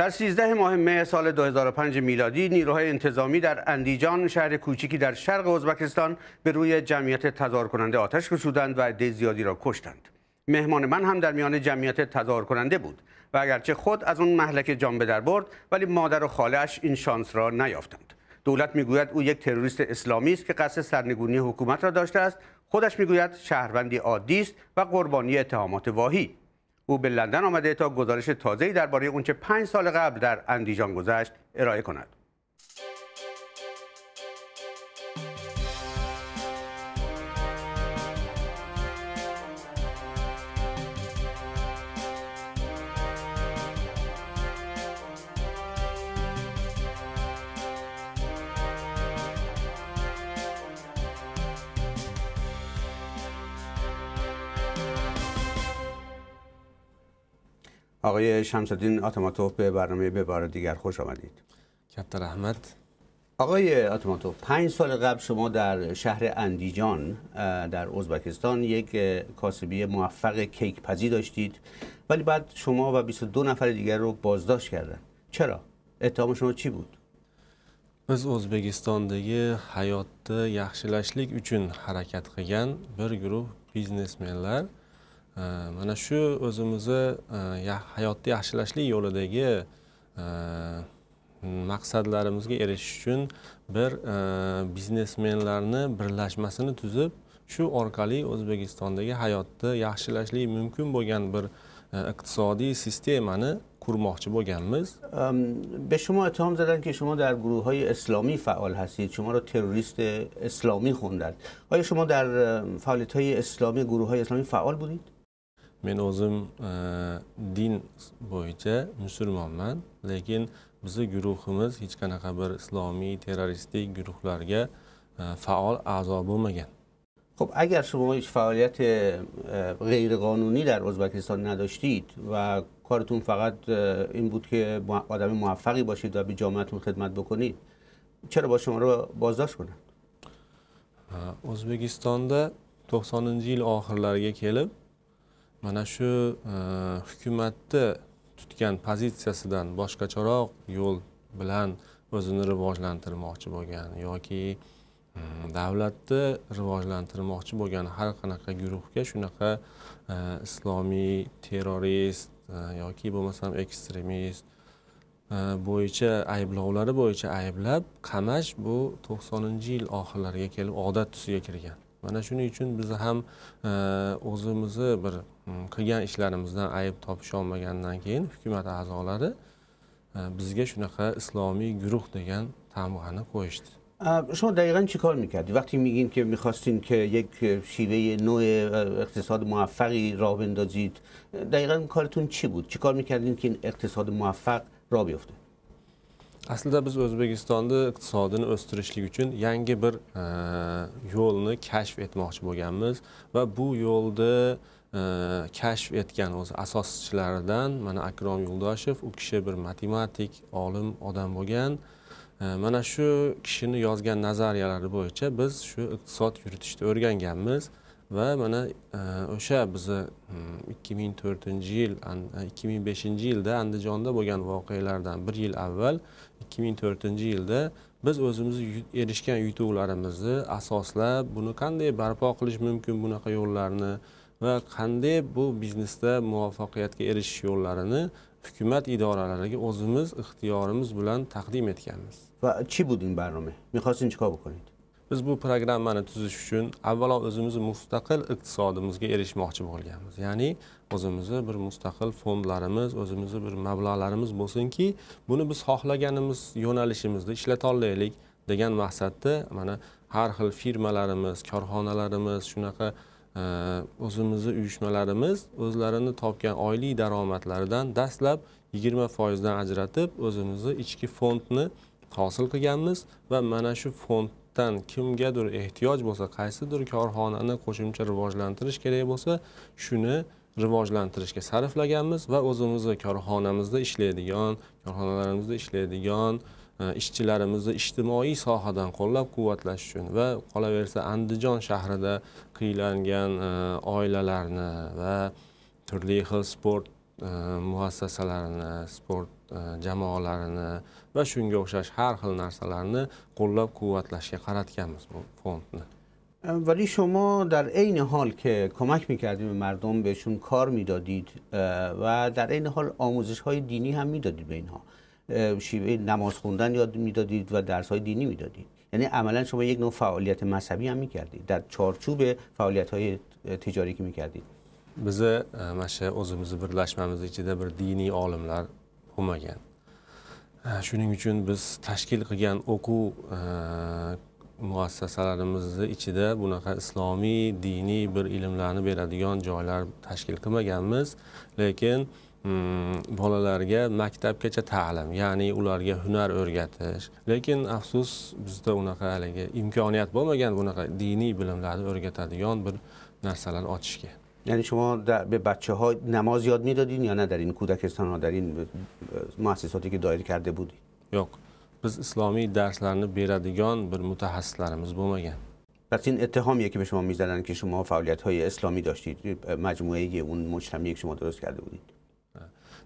در 13 ماه مه سال 2005 میلادی نیروهای انتظامی در اندیجان شهر کوچیکی در شرق ازبکستان به روی جمعیت تظاهر کننده آتش کشودند و عده زیادی را کشتند مهمان من هم در میان جمعیت تظاهر کننده بود و اگرچه خود از اون محلک جان به در برد ولی مادر و خالهاش این شانس را نیافتند دولت میگوید او یک تروریست اسلامی است که قصد سرنگونی حکومت را داشته است خودش میگوید شهروندی عادی است و قربانی اتهامات واهی او به لندن آمده تا گزارش تازه‌ای درباره اونچه پنج سال قبل در اندیجان گذشت ارائه کند آقای شمسدین آتماتوف به برنامه به دیگر خوش آمدید کپتر احمد آقای آتماتوف پنج سال قبل شما در شهر اندیجان در ازبکستان یک کاسبی موفق کیک پزی داشتید ولی بعد شما و 22 نفر دیگر رو بازداشت کردن چرا؟ اتهام شما چی بود؟ دیگه حیات hayotni yaxshilashlik uchun حرکت خیلی برگروه بیزنس میلر. mana shu o'zimizni ya, hayotni yaxshilashlik yo'lidagi maqsadlarimizga erishish uchun bir biznesmenlarni birlashmasini tuzib shu orqali o'zbekistondagi hayotni yaxshilashlik mumkin bo'lgan bir iqtisodiy sistemani qurmoqchi بگنمز به شما اتهام زدن که شما در گروه های اسلامی فعال هستید شما را تروریست اسلامی خوندند آیا شما در فعالیت های اسلامی من ازم دین باید مسلمان من، لکن بزرگ گروه هیچ کن خبر اسلامی تروریستی گروه لرگه فعال عذاب میگن. خب اگر شما هیچ فعالیت غیر قانونی در ازبکستان نداشتید و کارتون فقط این بود که آدم موفقی باشید و به جامعهتون خدمت بکنید چرا با شما رو بازداشت کنند؟ اوزبکستان در 90 سال آخر لرگه کلیب mana shu e, hukumatni tutgan pozitsiyasidan boshqacharoq yo'l bilan o'zini rivojlantirmoqchi bo'lgan yoki e, davlatni rivojlantirmoqchi bo'lgan har qanaqa guruhga shunaqa e, islomiy terrorist yoki bo'lmasam ekstremist bo'yicha ayblovlari bo'yicha ayblab qamash bu to'qsoninchi yil oxirlariga kelib odat tusiga kirgan mana shuning uchun biz ham o'zimizni bir qilgan ishlarimizdan ayb topisha که این hukumat a'zolari e, bizga اسلامی islomiy guruh degan tamg'ani کوشت شما دقیقا چی کار میکردی؟ وقتی میگین که میخواستین که یک شیوه نوع اقتصاد موفقی را بندازید دقیقا کارتون چی بود؟ چی کار میکردین که این اقتصاد موفق را بیفته؟ اصلا در بز ازبگستان در اقتصادن استرشلی گوچون یعنی بر یولنی کشف اتماخش بگمز و بو یول ده kashf etgan o'zi asoschilaridan mana akrom yo'ldoshev u kishi bir matematik olim odam bo'lgan mana shu kishini yozgan nazariyalari bo'yicha biz shu iqtisod yuritishni o'rganganmiz va mana e, o'sha bizni hmm, ikki ming to'rtinchi yil e, ikki ming beshinchi yilda andijonda bo'lgan voqealardan bir yil avval ikki ming to'rtinchi yilda biz o'zimiz erishgan yutuqlarimizni asoslab buni qanday barpo qilish mumkin bunaqa yo'llarni va qanday bu biznesda muvaffaqiyatga erishish yo'llarini hukumat idoralariga o'zimiz ixtiyorimiz bilan taqdim etganmiz va chi din barnoma мы хотим чико букунем biz bu programmani tuzish uchun avvalo o'zimizni mustaqil iqtisodimizga erishmoqchi bo'lganmiz ya'ni o'zimizni bir mustaqil fondlarimiz o'zimizni bir mablag'larimiz bo'lsinki buni biz xohlaganimiz yo'nalishimizda ishlata olaylik degan maqsadda mana har xil firmalarimiz korxonalarimiz shunaqa o'zimizni uyushmalarimiz o'zlarini topgan oylik daromadlaridan dastlab yigirma foizdan ajratib o'zimizni ichki fondni hosil qilganmiz va mana shu fonddan kimgadir ehtiyoj bo'lsa qaysidir korxonani qo'shimcha rivojlantirish kerak bo'lsa shuni rivojlantirishga sarflaganmiz va o'zimizni korxonamizda ishlaydigan korxonalarimizda ishlaydigan ishchilarimizni ijtimoiy sohadan qo'llab quvvatlash uchun va qolaversa andijon shahrida qiylangan oilalarni va turli xil sport muassasalarini sport jamoalarini va shunga o'xshash har xil narsalarni qo'llab quvvatlashga qaratganmiz bu fondni ولی شما در عین حال که کمک میکردید به مردم بهشون کار میدادید و در عین حال آموزش های دینی هم میدادید به اینها شیوه نماز خوندن یاد میدادید و درس های دینی میدادید. یعنی عملا شما یک نوع فعالیت مذهبی هم می کردید در چارچوب فعالیت های تجاری می کردید. به مشه موضوع، از این موضوع برلشم بر دینی عالم هم میکنیم. شنوی می کنیم تشکیل کنیم او که مقاسیس همیشه ایچی ده بنابراین اسلامی، دینی، بر علم های تشکیل دیگران جایل bolalarga maktabgacha ta'lim ya'ni ularga hunar o'rgatish lekin afsus bizda unaqa haligi imkoniyat bo'lmagan bunaqa diniy bilimlarni o'rgatadigan bir narsalar ochishga ya'ni shu در به بچه ها نماز یاد میدادین یا نه در این dar in در ki doir karde دایر yoq biz islomiy darslarni beradigan bir mutaxassislarimiz bo'lmagan پس این اتهامیه که به شما میزدن که شما فعالیت های اسلامی داشتید مجموعه اون مجتمعی که شما درست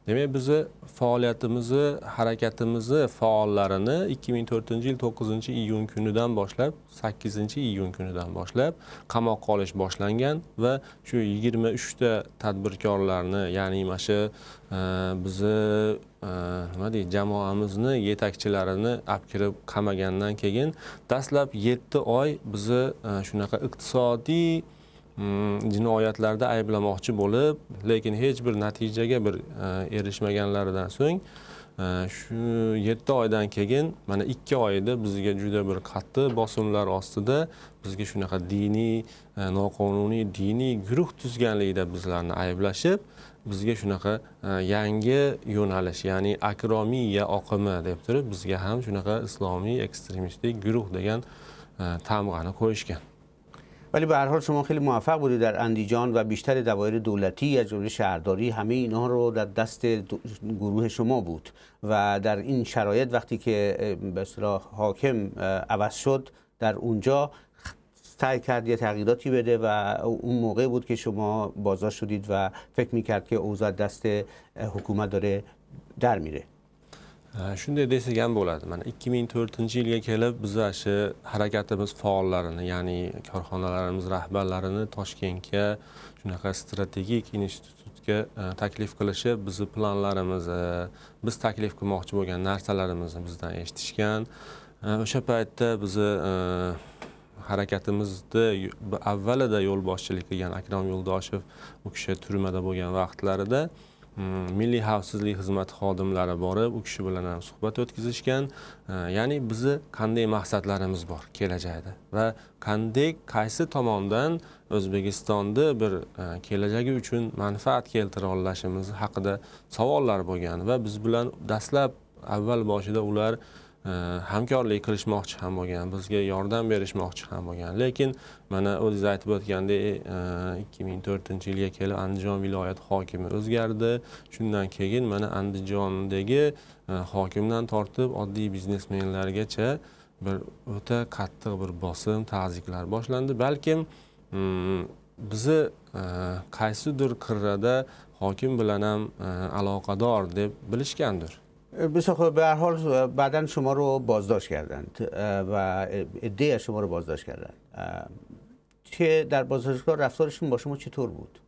demak bizni faoliyatimizni harakatimizni faollarini ikki ming to'rtinchi yil to'qqizinchi iyun kunidan boshlab sakkizinchi iyun kunidan boshlab qamoqqa olish boshlangan va shu yigirma uchta tadbirkorlarni ya'ni mana shu e, bizni e, nima deydi jamoamizni yetakchilarini olib kirib qamagandan keyin dastlab yetti oy bizni e, shunaqa iqtisodiy Mm, jinoyatlarda ayblamoqchi bo'lib lekin hech bir natijaga bir e, erishmaganlaridan so'ng e, shu yetti oydan keyin mana ikki oyda bizga juda bir qattiq bosimlar ostida bizga shunaqa diniy e, noqonuniy diniy guruh tuzganlikda bizlarni ayblashib bizga shunaqa yangi yo'nalish ya'ni akromiya oqimi deb turib bizga ham shunaqa islomiy ekstremistik guruh degan tamg'ani qo'yishgan ولی به هر حال شما خیلی موفق بودید در اندیجان و بیشتر دوایر دولتی از جمله شهرداری همه اینها رو در دست گروه شما بود و در این شرایط وقتی که به حاکم عوض شد در اونجا سعی کرد یه تغییراتی بده و اون موقع بود که شما بازار شدید و فکر میکرد که اوضاع دست حکومت داره در میره shunday desak ham bo'ladi mana ikki ming to'rtinchi yilga kelib biza shu harakatimiz faollarini ya'ni korxonalarimiz rahbarlarini toshkentga shunaqa strategik institutga e, taklif qilishib bizni planlarimizni e, biz taklif qilmoqchi bo'lgan narsalarimizni bizdan eshitishgan e, o'sha paytda bizni harakatimizni avvalida yo'lboshchilik qilgan akrom yo'ldoshev u kishi turmada bo'lgan vaqtlarida milliy xavfsizlik xizmati xodimlari borib u kishi bilan ham suhbat o'tkazishgan э, ya'ni bizni qanday maqsadlarimiz bor kelajakda va qanday qaysi tomondan o'zbekistonni bir e, kelajagi uchun manfaat keltira olishimiz haqida savollar bo'lgan va biz bilan dastlab avval boshida ular hamkorlik qilishmoqchi ham bo'lgan bizga yordam berishmoqchi ham bo'lgan lekin mana o'zingiz aytib o'tgandek e, ikki ming to'rtinchi yilga kelib andijon viloyati hokimi o'zgardi shundan keyin mana andijondagi e, hokimdan tortib oddiy biznesmenlargacha bir o'ta qattiq bir bosim taziklar boshlandi balkim mm, bizni e, qaysidir qirrada hokim bilan ham aloqador deb bilishgandir بسیار خب به هر حال بعدا شما رو بازداشت کردند و ایده شما رو بازداشت کردند چه در بازداشتگاه رفتارشون با شما چطور بود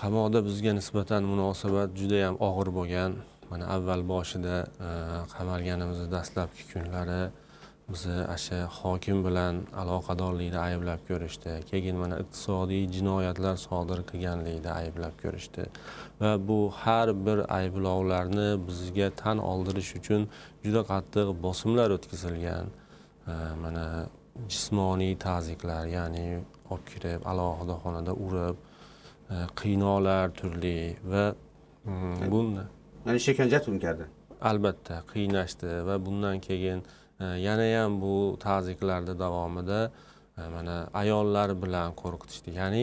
qamoqda bizga nisbatan munosabat judayam og'ir bo'lgan mana avval boshida qamalganimizni dastlabki kunlari bizni o'sha hokim bilan aloqadorlikda ayblab ko'rishdi keyin mana iqtisodiy jinoyatlar sodir qilganlikda ayblab ko'rishdi va bu har bir ayblovlarni bizga tan oldirish uchun juda qattiq bosimlar o'tkazilgan e, mana jismoniy taziklar ya'ni olib kirib alohida xonada urib e, qiynoqlar turli va bu yani işe kendi albatta qiynashdi va bundan keyin yanayam bu taziqlarda davomida mana ayollar bilan qo'rqitishdi ya'ni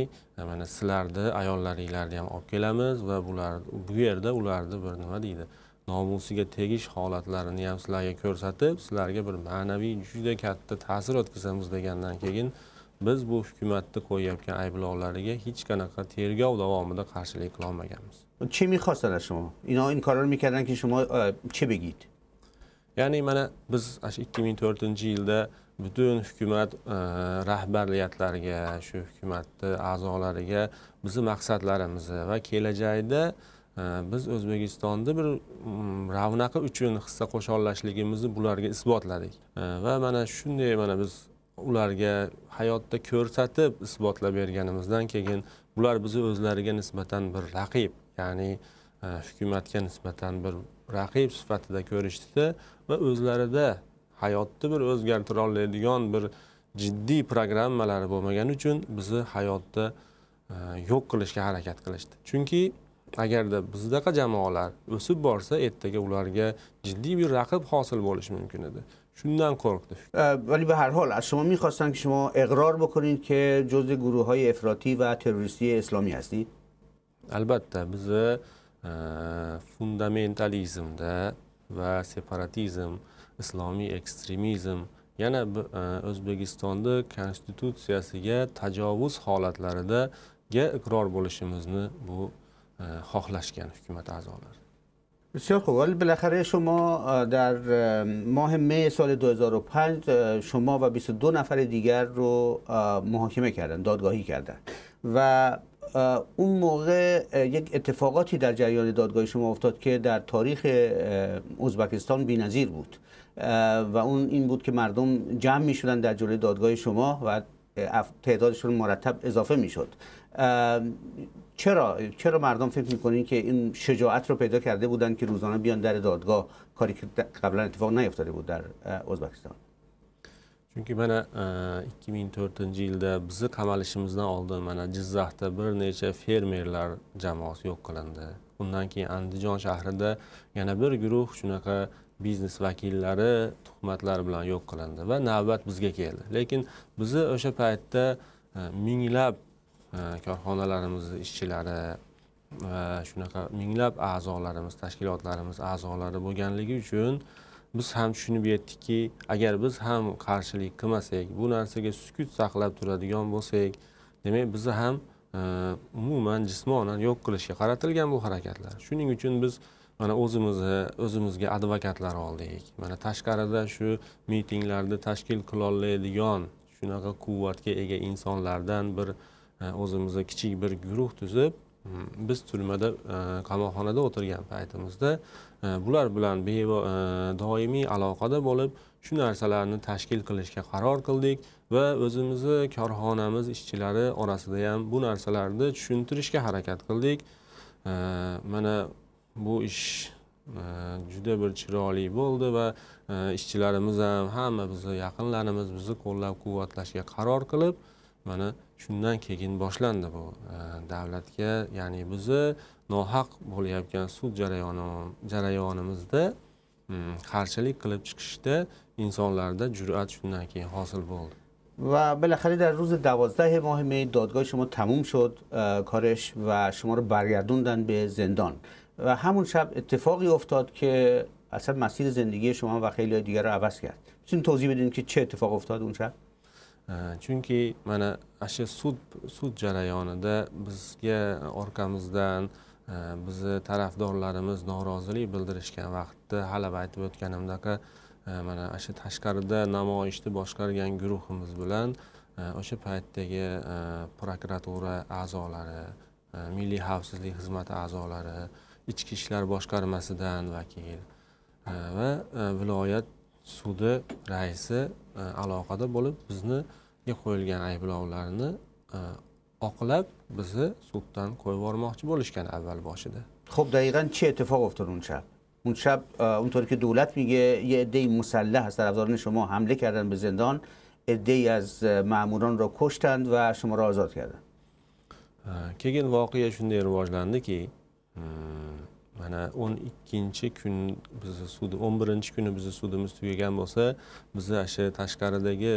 mana sizlarni ayollaringlarni ham olib kelamiz va bular bu yerda ularni bir nima deydi nomusiga tegish holatlarini ham sizlarga ko'rsatib sizlarga bir ma'naviy juda katta ta'sir o'tkazamiz degandan keyin biz bu hukumatni qo'yayotgan ayblovlariga hech qanaqa tergov davomida qarshilik qilolmaganmiz چه میخواستن اینا این کارا رو که چه ya'ni mana biz ana shu ikki ming to'rtinchi yilda butun hukumat e, rahbariyatlariga shu hukumatni a'zolariga bizni maqsadlarimizni va kelajakda e, biz o'zbekistonni bir mm, ravnaqi uchun hissa qo'sholashligimizni bularga isbotladik e, va mana shunday mana biz ularga hayotda ko'rsatib isbotlab berganimizdan keyin bular bizni o'zlariga nisbatan bir raqib ya'ni e, hukumatga nisbatan bir raqib sifatida ko'rishdida va o'zlarida hayotni bir o'zgartira bir jiddiy programmalari bo'lmagani uchun bizi hayotda yo'q qilishga harakat qilishdi chunki agarda bizdaqa jamoalar o'sib borsa ertaga ularga jiddiy bir raqib hosil bolish mumkin edi شوندن کرکته ولی به هر حال از شما میخواستن که شما اقرار بکنید که جزء گروه های افراطی و تروریستی اسلامی هستید البته بز fundamentalizmde. و سپاراتیزم اسلامی اکستریمیزم یعنی اوزبگیستان در کنستیتوت سیاسی تجاوز حالت لرده گه اقرار بولشمز نه بو خاخلشگن حکومت از آلار بسیار خوب ولی بالاخره شما در ماه می سال 2005 شما و 22 نفر دیگر رو محاکمه کردن دادگاهی کردند. و اون موقع یک اتفاقاتی در جریان دادگاه شما افتاد که در تاریخ ازبکستان بی‌نظیر بود و اون این بود که مردم جمع می شدن در جلوی دادگاه شما و تعدادشون مرتب اضافه می شد چرا چرا مردم فکر میکنین که این شجاعت رو پیدا کرده بودن که روزانه بیان در دادگاه کاری که قبلا اتفاق نیفتاده بود در ازبکستان chunki mana e, ikki ming to'rtinchi yilda bizni qamalishimizdan oldin mana jizzaxda bir necha fermerlar jamoasi yo'q qilindi undan keyin andijon shahrida yana bir guruh shunaqa biznes vakillari tuhmatlar bilan yo'q qilindi va navbat bizga keldi lekin bizni o'sha paytda e, minglab e, korxonalarimizni ishchilari va shunaqa minglab a'zolarimiz tashkilotlarimiz a'zolari bo'lganligi uchun biz ham tushunib yetdikki agar biz ham qarshilik qilmasak bu narsaga sukut saqlab turadigan bo'lsak demak bizni ham e, umuman jismonan yo'q qilishga qaratilgan bu harakatlar shuning uchun biz mana o'zimizni o'zimizga advokatlar oldik mana tashqarida shu mitinglarni tashkil qilolmaydigan shunaqa quvvatga ega insonlardan bir e, o'zimizni kichik bir guruh tuzib biz turmada e, qamoqxonada o'tirgan paytimizda e, bular bilan e, doimiy aloqada bo'lib shu narsalarni tashkil qilishga qaror qildik va o'zimizni korxonamiz ishchilari orasida ham bu narsalarni tushuntirishga harakat qildik mana bu ish juda bir chiroyli bo'ldi va ishchilarimiz ham hamma bizni yaqinlarimiz bizni qo'llab quvvatlashga qaror qilib mana shundan keyin boshlandi bu e, davlatga ya'ni bizni nohaq bo'layotgan sud jarayoni jarayonimizda mm, qarshilik qilib chiqishda insonlarda jur'at shundan keyin hosil bo'ldi و بالاخره در روز دوازده ماه می دادگاه شما تموم شد کارش و شما رو برگردوندن به زندان و همون شب اتفاقی افتاد که اصلا مسیر زندگی شما و خیلی دیگر رو عوض کرد میتونید توضیح بدین که چه اتفاق افتاد اون شب chunki mana shu sud sud jarayonida bizga orqamizdan bizni tarafdorlarimiz norozilik bildirishgan vaqtda haligi aytib o'tganimdaqa mana shu tashqarida namoyishni boshqargan guruhimiz bilan o'sha paytdagi prokuratura a'zolari milliy xavfsizlik xizmati a'zolari ichki ishlar boshqarmasidan vakil va viloyat سود رئیسه علاقه داره باید بزنه یک خویلگن عیبالاولرانه اقلب بزه سوختن کویوار محچ بلشکن اول باشده خب دقیقا چه اتفاق افتاد اون شب؟ اون شب اونطور که دولت میگه یه دی مسلح از طرفداران شما حمله کردن به زندان دی از معمولان را کشتند و شما را آزاد کردن که این واقعیشون درواج لنده که mana o'n ikkinchi kun bizni sud o'n birinchi kuni bizni sudimiz tugagan bo'lsa bizni ana shu tashqaridagi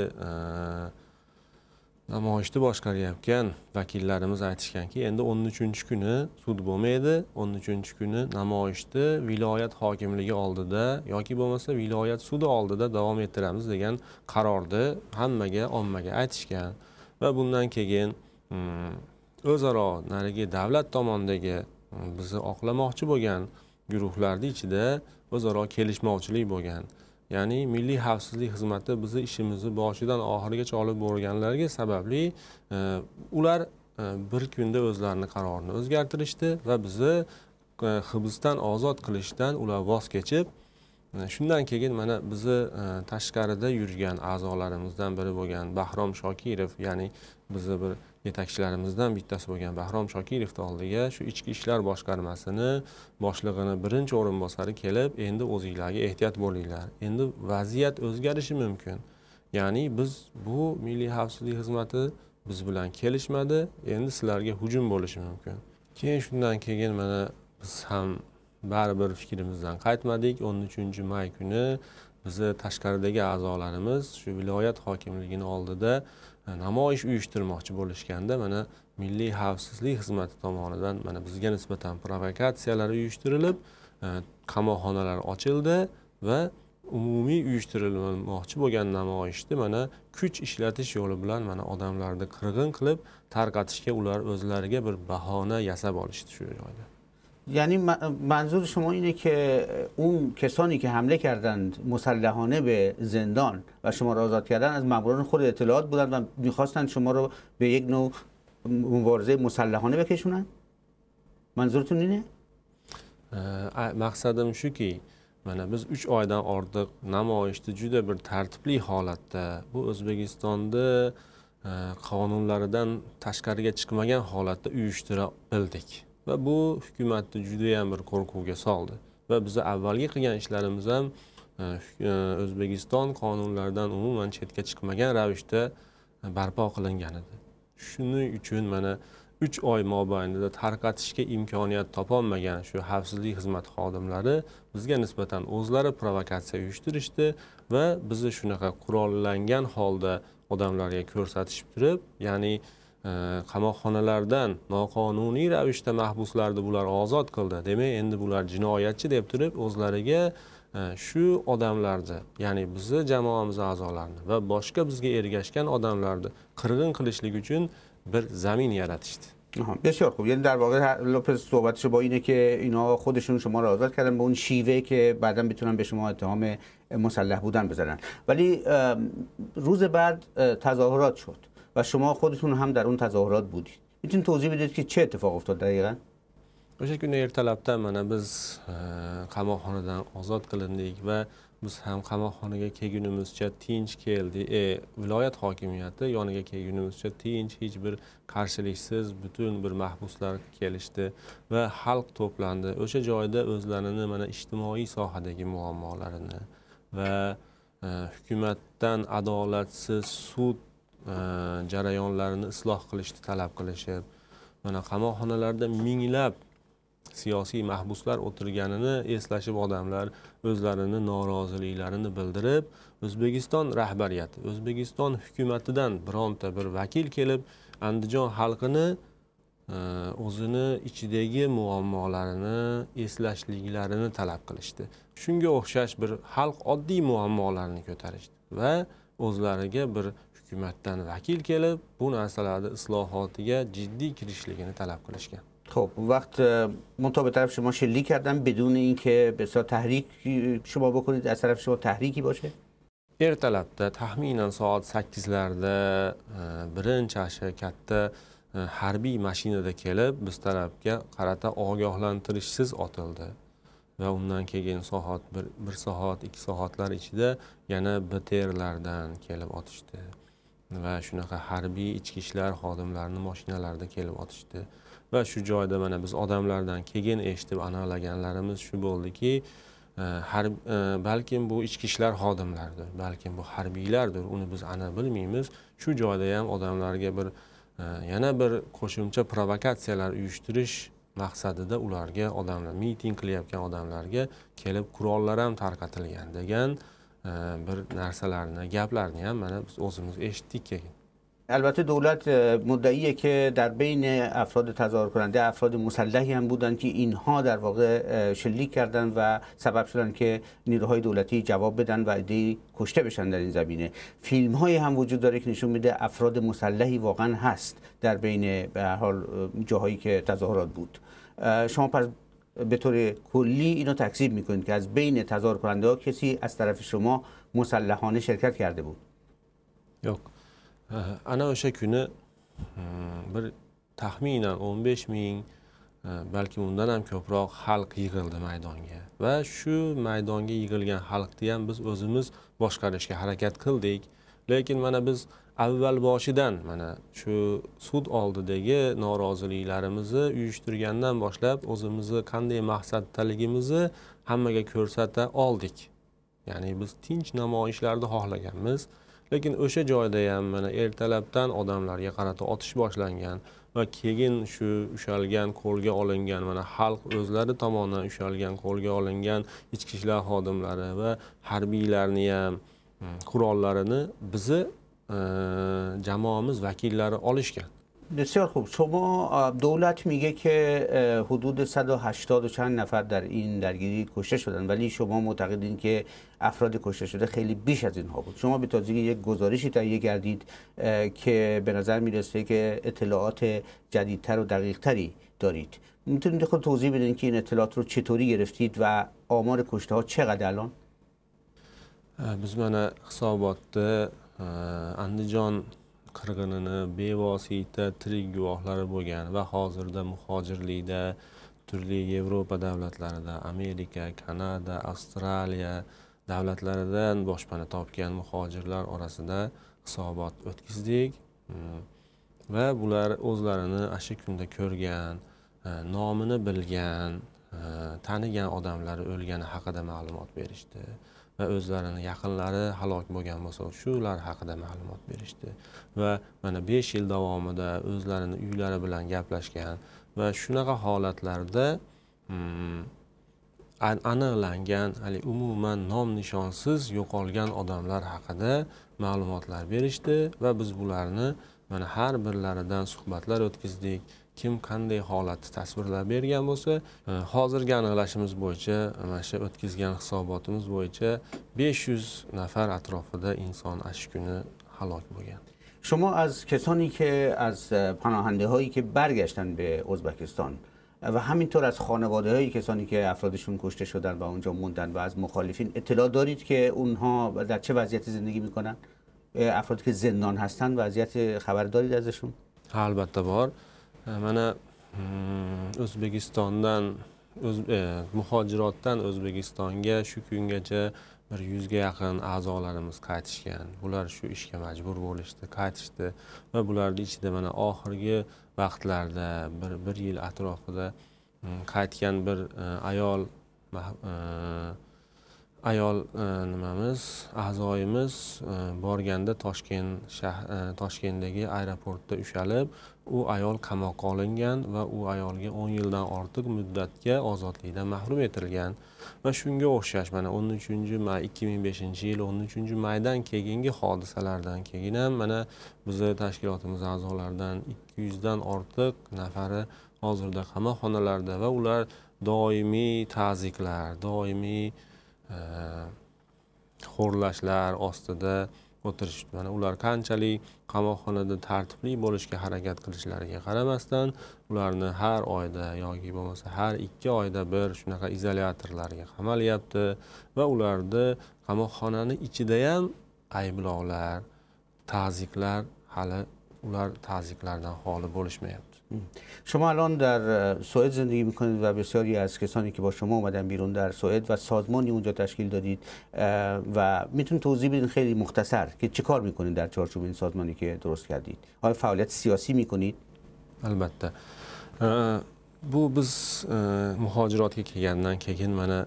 namoyishni boshqarayotgan vakillarimiz aytishganki endi o'n uchinchi kuni sud bo'lmaydi o'n uchinchi kuni namoyishni viloyat hokimligi oldida yoki bo'lmasa viloyat sudi oldida davom ettiramiz degan qarorni hammaga ommaga aytishgan va bundan keyin hm, o'zaro narigi davlat tomonidagi bizni oqlamoqchi bo'lgan guruhlarni ichida o'zaro kelishmovchilik bo'lgan ya'ni milliy xavfsizlik xizmati bizni ishimizni boshidan oxirigacha olib borganlariga sababli e, ular e, bir kunda o'zlarini qarorini o'zgartirishdi va bizni e, hibsdan ozod qilishdan ular voz kechib shundan keyin mana bizni tashqarida yurgan a'zolarimizdan biri bo'lgan bahrom shokirov ya'ni bizni bir yetakchilarimizdan bittasi bo'lgan bahrom shokirovni oldiga shu ichki ishlar boshqarmasini boshlig'ini birinchi o'rinbosari kelib endi o'zinglarga ehtiyot bo'linglar endi vaziyat o'zgarishi mumkin ya'ni biz bu milliy xavfsizlik xizmati biz bilan kelishmadi endi sizlarga hujum bo'lishi mumkin keyin shundan keyin mana biz ham baribir fikrimizdan qaytmadik o'n uchinchi may kuni bizni tashqaridagi a'zolarimiz shu viloyat hokimligini oldida namoyish uyushtirmoqchi bo'lishganda mana milliy xavfsizlik xizmati tomonidan mana bizga nisbatan provokatsiyalar uyushtirilib qamoqxonalar ochildi va umumiy uyushtirilmoqchi bo'lgan namoyishni mana kuch ishlatish yo'li bilan mana odamlarni qirg'in qilib tarqatishga ular o'zlariga bir bahona yasab olishdi shu joyda یعنی منظور شما اینه که اون کسانی که حمله کردند مسلحانه به زندان و شما را آزاد کردن از ماموران خود اطلاعات بودند و میخواستند شما رو به یک نوع مبارزه مسلحانه بکشونن منظورتون اینه maqsadim shuki mana biz uch oydan ortiq namoyishni juda bir tartibli holatda bu o'zbekistonni qonunlaridan tashqariga chiqmagan holatda uyushtira bildik va bu hukumatni judayam bir qo'rquvga soldi va bizni avvalgi qilgan ishlarimiz ham e, e, o'zbekiston qonunlaridan umuman chetga chiqmagan ravishda e, barpo qilingan edi shuning uchun mana uch oy mobaynida tarqatishga imkoniyat topolmagan shu xavfsizlik xizmati xodimlari bizga nisbatan o'zlari provokatsiya uyushtirishdi va bizni shunaqa qurollangan holda odamlarga ko'rsatishib turib ya'ni qamoqxonalardan noqonuniy ravishda mahbuslarni bular ozod qildi demak endi bular jinoyatchi deb turib o'zlariga shu odamlarni ya'ni bizni jamoamiz a'zolarini va boshqa bizga ergashgan odamlarni qirg'in qilishlik uchun bir zamin yaratishdi بسیار خوب یعنی در واقع لوپز صحبت با اینه که اینا خودشون شما را آزاد کردن به اون شیوه که بعدا بتونن به شما اتهام مسلح بودن بزنن ولی روز بعد تظاهرات شد و شما خودتون هم در اون تظاهرات بودید میتونید توضیح بدید که چه اتفاق افتاد دقیقا o'sha kuni ertalabdan mana biz qamoqxonadan ozod qilindik va biz ham qamoqxonaga kelgunimizcha tinch keldi e, viloyat hokimiyati yoniga kelgunimizcha tinch hech bir qarshiliksiz butun bir mahbuslar kelishdi va xalq to'plandi o'sha joyda o'zlarini mana ijtimoiy sohadagi muammolarini va hukumatdan adolatsiz sud jarayonlarini isloh qilishni talab qilishib mana qamoqxonalarda minglab siyosiy mahbuslar o'tirganini eslashib odamlar o'zlarini noroziliklarini bildirib o'zbekiston rahbariyati o'zbekiston hukumatidan bironta bir vakil kelib andijon xalqini e, o'zini ichidagi muammolarini eslashliklarini talab qilishdi shunga o'xshash bir xalq oddiy muammolarini ko'tarishdi va o'zlariga bir hukumatdan vakil kelib bu narsalarni islohotiga jiddiy kirishligini talab qilishgan xo'p وقت منطقه به طرف شما شلیک کردن بدون اینکه به تحریک شما بکنید از طرف شما تحریکی باشه ertalabda taxminan soat sakkizlarda e, birinchi ashi katta e, harbiy mashinada kelib biz tarafga qarata ogohlantirishsiz otildi va undan keyin soat bir, bir soat ikki soatlar ichida yana btrlardan kelib otishdi va shunaqa harbiy ichki ishlar xodimlarini mashinalarida kelib otishdi va shu joyda mana biz odamlardan keyin eshitib aniqlaganlarimiz shu bo'ldiki e, har e, balkim bu ichki ishlar xodimlaridir balkim bu harbiylardir uni biz ana bilmaymiz shu joyda ham odamlarga bir e, yana bir qo'shimcha provokatsiyalar uyushtirish maqsadida ularga odamlar miting qilayotgan odamlarga kelib qurollar ham tarqatilgan degan e, bir narsalarni gaplarni ham mana biz o'zimiz eshitdik keyin البته دولت مدعیه که در بین افراد تظاهر کننده افراد مسلحی هم بودند که اینها در واقع شلیک کردند و سبب شدند که نیروهای دولتی جواب بدن و ایده کشته بشن در این زمینه فیلم های هم وجود داره که نشون میده افراد مسلحی واقعا هست در بین به حال جاهایی که تظاهرات بود شما پس به طور کلی اینو تکذیب میکنید که از بین تظاهر کننده ها کسی از طرف شما مسلحانه شرکت کرده بود یک انا اوشه کنه بر تخمین 15 مین بلکه اوندن هم که حلق یگل ده میدانگه و شو میدانگه یگلگن حلق دیم بز اوزمز باشکرش که حرکت کل دیگ lekin mana biz avval boshidan mana shu sud oldidagi noroziliklarimizni uyushtirgandan boshlab o'zimizni qanday maqsaddaligimizni hammaga ko'rsata oldik ya'ni biz tinch namoyishlarni xohlaganmiz lekin o'sha joyda ham mana ertalabdan odamlarga qarata otish boshlangan va keyin shu ushalgan qo'lga olingan mana xalq o'zlari tomonidan ushalgan qo'lga olingan ichki ishlar xodimlari va harbiylarni ham qurollarini bizi e, jamoamiz vakillari olishgan بسیار خوب شما دولت میگه که حدود 180 و چند نفر در این درگیری کشته شدن ولی شما معتقدین که افراد کشته شده خیلی بیش از اینها بود شما به تازگی یک گزارشی تهیه کردید که به نظر میرسه که اطلاعات جدیدتر و دقیقتری دارید میتونید خود توضیح بدین که این اطلاعات رو چطوری گرفتید و آمار کشته ها چقدر الان؟ Э, biz mana hisobotda andijon qirg'inini bevosita tirik guvohlari bo'lgan va hozirda muhojirlikda turli yevropa davlatlarida amerika kanada avstraliya davlatlaridan boshpana topgan muhojirlar orasida hisobot o'tkazdik va bular o'zlarini ana shu kunda ko'rgan nomini bilgan tanigan odamlari o'lgani haqida ma'lumot berishdi işte. va o'zlarini yaqinlari halok bo'lgan bo'lsa shular haqida ma'lumot berishdi va mana besh yil davomida o'zlarini uylari bilan gaplashgan va shunaqa holatlarda mm, aniqlangan haligi umuman nom nishonsiz yo'qolgan odamlar haqida ma'lumotlar berishdi va biz bularni mana har birlaridan suhbatlar o'tkazdik kim حالت holatni در bergan bo'lsa e, hozirgi aniqlashimiz bo'yicha mana shu o'tkazgan hisobotimiz bo'yicha besh yuz nafar atrofida inson ana انسان حالات شما از کسانی که از پناهنده هایی که برگشتن به ازبکستان و همینطور از خانواده هایی کسانی که افرادشون کشته شدن و اونجا موندن و از مخالفین اطلاع دارید که اونها در چه وضعیت زندگی میکنن افرادی که زندان هستن وضعیت خبر دارید ازشون البته بار mana hmm, o'zbekistondan e, muhojirotdan o'zbekistonga shu kungacha bir yuzga yaqin a'zolarimiz qaytishgan bular shu ishga majbur bo'lishdi qaytishdi va bularni ichida mana oxirgi vaqtlarda bir bir yil atrofida mm, qaytgan bir e, ayol e, ayol e, nimamiz a'zoyimiz e, borganda toshkent e, toshkentdagi aeroportda ushalib u ayol qamoqqa olingan va u ayolga o'n yildan ortiq muddatga ozodlikdan mahrum etilgan va shunga o'xshash mana o'n uchinchi may ikki ming beshinchi yil o'n uchinchi maydan keyingi hodisalardan keyin ham mana bizni tashkilotimiz a'zolaridan ikki yuzdan ortiq nafari hozirda qamoqxonalarda va ular doimiy taziklar doimiy xo'rlashlar ostida o'tirishibdi mana ular qanchalik qamoqxonada tartibli bo'lishga harakat qilishlariga qaramasdan ularni har oyda yoki bo'lmasa har ikki oyda bir shunaqa izolyatorlarga qamalyapti va ularni qamoqxonani ichida ham ayblovlar taziklar hali ular taziklardan xoli bo'lishmayapti شما الان در سوئد زندگی میکنید و بسیاری از کسانی که با شما اومدن بیرون در سوئد و سازمانی اونجا تشکیل دادید و میتونید توضیح بدین خیلی مختصر که چه کار میکنید در چارچوب این سازمانی که درست کردید آیا فعالیت سیاسی میکنید البته که biz که kelgandan keyin mana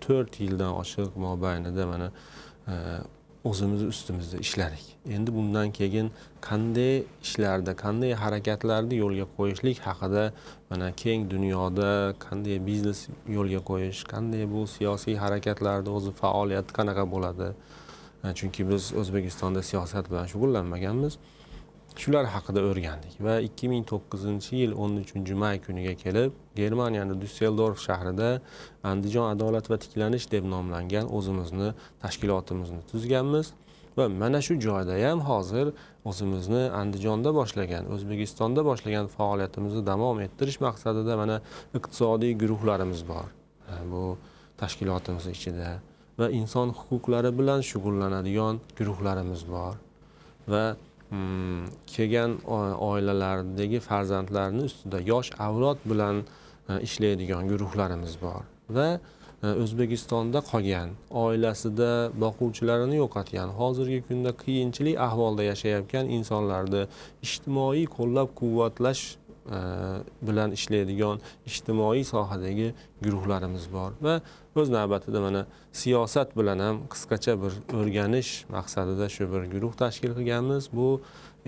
to'rt yildan ما mobaynida منه o'zimizni ustimizda ishladik endi bundan keyin qanday ishlarda qanday harakatlarni yo'lga qo'yishlik haqida mana keng dunyoda qanday biznes yo'lga qo'yish qanday bu siyosiy harakatlarni o'zi faoliyati qanaqa bo'ladi chunki biz o'zbekistonda siyosat bilan shug'ullanmaganmiz shular haqida o'rgandik va ikki ming to'qqizinchi yil o'n uchinchi may kuniga kelib germaniyani dyusseldorf shahrida andijon adolat va tiklanish deb nomlangan o'zimizni tashkilotimizni tuzganmiz va mana shu joyda ham hozir o'zimizni andijonda boshlagan o'zbekistonda boshlagan faoliyatimizni davom ettirish maqsadida mana iqtisodiy guruhlarimiz bor e, bu tashkilotimiz ichida va inson huquqlari bilan shug'ullanadigan guruhlarimiz bor va Hmm, kelgan oilalardagi farzandlarni ustida yosh avlod bilan e, ishlaydigan guruhlarimiz bor va e, o'zbekistonda qolgan oilasida boquvchilarini yo'qotgan hozirgi kunda qiyinchilik ahvolda yashayotgan insonlarni ijtimoiy qo'llab quvvatlash E, bilan ishlaydigan ijtimoiy sohadagi guruhlarimiz bor va o'z navbatida mana siyosat bilan ham qisqacha bir o'rganish maqsadida shu bir guruh tashkil qilganmiz bu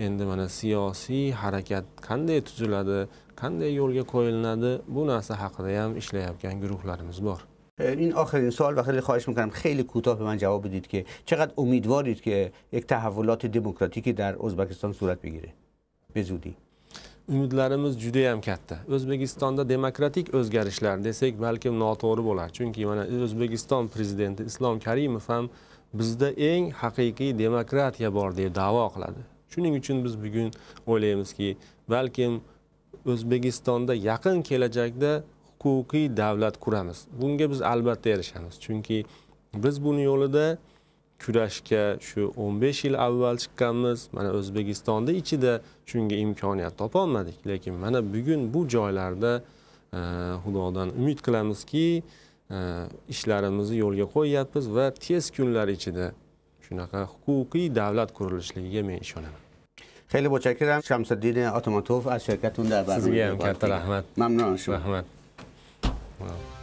endi mana siyosiy harakat qanday tuziladi qanday yo'lga qo'yilinadi bu narsa haqida ham ishlayotgan guruhlarimiz bor این آخرین سوال و خیلی خواهش میکنم خیلی کوتاه به من جواب بدید که چقدر امیدوارید که یک تحولات دموکراتیکی در ازبکستان صورت بگیره به زودی umidlarimiz juda yam katta o'zbekistonda demokratik o'zgarishlar desak balkim noto'g'ri bo'lar chunki mana o'zbekiston prezidenti islom karimov ham bizda eng haqiqiy demokratiya bor deb davo qiladi shuning uchun biz bugun o'ylaymizki balkim o'zbekistonda yaqin kelajakda huquqiy davlat quramiz bunga biz albatta erishamiz chunki biz buni yo'lida kurashga shu 15 yil avval chiqqanmiz mana o'zbekistonda ichida shunga imkoniyat topolmadik lekin mana bugun bu joylarda xudodan umid qilamizki ishlarimizni yo'lga qo'yyapmiz va tez kunlar ichida shunaqa huquqiy davlat qurilishligiga men ishonaman خیلی متشکرم شمس الدین از شرکتتون در برنامه هم رحمت ممنون شما رحمت